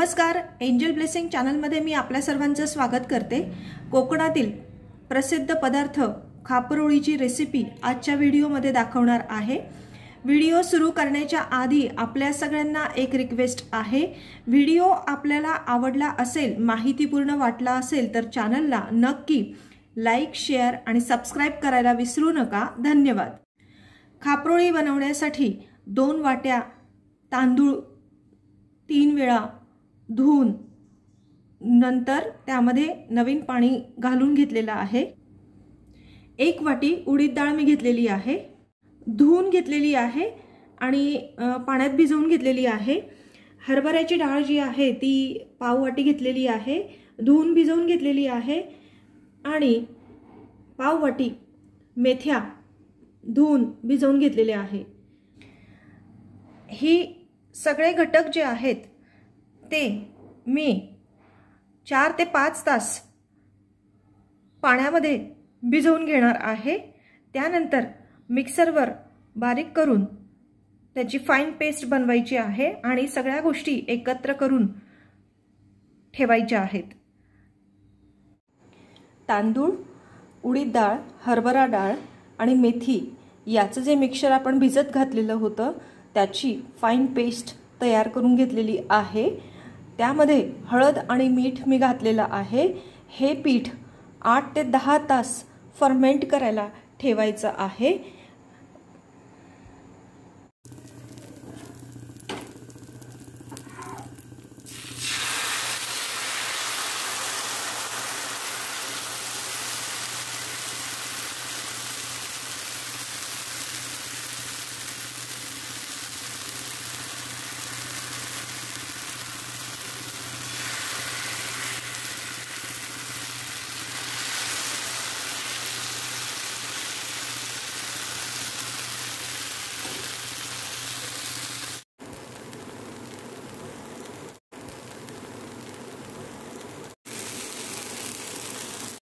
नमस्कार angel blessing चॅनलमध्ये मी आपल्या सर्वांचं स्वागत करते कोकणातील प्रसिद्ध पदार्थ खापरोळीची रेसिपी आजच्या व्हिडिओमध्ये दाखवणार आहे व्हिडिओ सुरू करण्याच्या आधी आपल्या सगळ्यांना एक रिक्वेस्ट आहे व्हिडिओ आपल्याला आवडला असेल माहितीपूर्ण वाटला असेल तर चॅनलला नक्की लाईक शेअर आणि सबस्क्राईब करायला विसरू नका धन्यवाद खापरोळी बनवण्यासाठी दोन वाट्या तांदूळ तीन वेळा धुवून नंतर त्यामध्ये नवीन पाणी घालून घेतलेलं आहे एक वाटी उडीद डाळ मी घेतलेली आहे धुवून घेतलेली आहे आणि पाण्यात भिजवून घेतलेली आहे हरभऱ्याची डाळ जी आहे ती पाव वाटी घेतलेली आहे धुवून भिजवून घेतलेली आहे आणि पाव वाटी मेथ्या धुवून भिजवून घेतलेले आहे ही सगळे घटक जे आहेत ते मी चार ते पाच तास पाण्यामध्ये भिजवून घेणार आहे त्यानंतर मिक्सरवर बारीक करून त्याची फाईन पेस्ट बनवायची आहे आणि सगळ्या गोष्टी एकत्र करून ठेवायच्या आहेत तांदूळ उडीद डाळ हरभरा डाळ आणि मेथी याचं जे मिक्सर आपण भिजत घातलेलं होतं त्याची फाईन पेस्ट तयार करून घेतलेली आहे त्यामध्ये हळद आणि मीठ मी घातलेलं आहे हे पीठ आठ ते दहा तास फर्मेंट करायला ठेवायचं आहे